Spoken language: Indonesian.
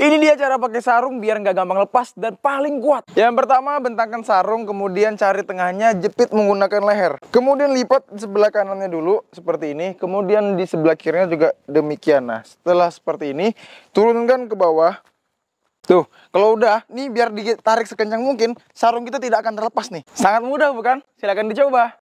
Ini dia cara pakai sarung biar nggak gampang lepas dan paling kuat. Yang pertama bentangkan sarung, kemudian cari tengahnya, jepit menggunakan leher. Kemudian lipat sebelah kanannya dulu seperti ini, kemudian di sebelah kirinya juga demikian. Nah, setelah seperti ini, turunkan ke bawah. Tuh, kalau udah, nih biar ditarik sekencang mungkin, sarung kita tidak akan terlepas nih. Sangat mudah bukan? Silahkan dicoba.